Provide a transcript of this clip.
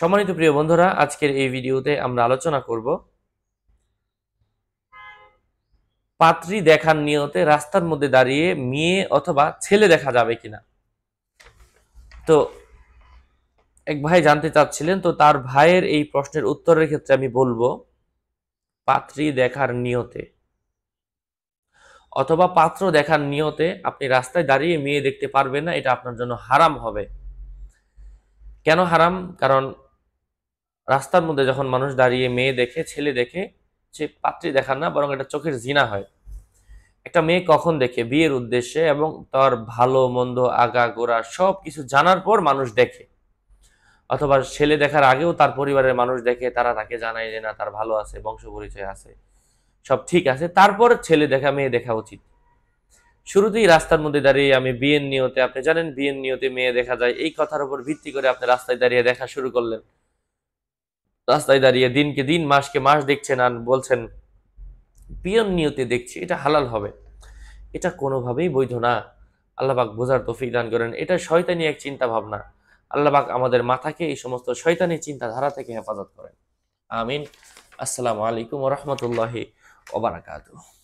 সম্মানিত প্রিয় বন্ধুরা আজকের এই ভিডিওতে আমরা আলোচনা করব পাত্রী দেখার নিয়তে রাস্তার মধ্যে দাঁড়িয়ে মেয়ে অথবা ছেলে দেখা যাবে কিনা তো এক ভাই জানতে চাচ্ছিলেন তো তার ভাইয়ের এই প্রশ্নের উত্তরের ক্ষেত্রে আমি বলবো পাত্রী দেখার নিয়তে অথবা পাত্র দেখার নিয়তে আপনি রাস্তায় দাঁড়িয়ে মেয়ে দেখতে পারবেন না এটা আপনার জন্য হারাম হবে কেন হারাম কারণ রাস্তার মধ্যে যখন মানুষ দাঁড়িয়ে মেয়ে দেখে ছেলে দেখে সে পাত্রী দেখার না বরং এটা চোখের জিনা হয় একটা মেয়ে কখন দেখে বিয়ের উদ্দেশ্যে এবং তার ভালো মন্দ আগা গোড়া সব কিছু জানার পর মানুষ দেখে অথবা ছেলে দেখার আগেও তার পরিবারের মানুষ দেখে তারা তাকে জানায় যে না তার ভালো আছে বংশ পরিচয় আছে সব ঠিক আছে তারপর ছেলে দেখা মেয়ে দেখা উচিত শুরুতেই রাস্তার মধ্যে দাঁড়িয়ে আমি বিয়ের নিয়তে আপনি জানেন বিয়ের নিয়তে মেয়ে দেখা যায় এই কথার উপর ভিত্তি করে আপনি রাস্তায় দাঁড়িয়ে দেখা শুরু করলেন রাস্তায় দাঁড়িয়ে দিনকে দিন মাসকে মাস দেখছেন আর বলছেন পিয়ন নিয়তে দেখছি এটা হালাল হবে এটা কোনোভাবেই বৈধ না আল্লাহবাক বোঝার তফিক দান করেন এটা শয়তানি এক চিন্তা ভাবনা আল্লাহবাক আমাদের মাথাকে এই সমস্ত শয়তানি চিন্তাধারা থেকে হেফাজত করেন আমিন আসসালামু আলাইকুম রহমতুল্লাহি ওবরাকাতু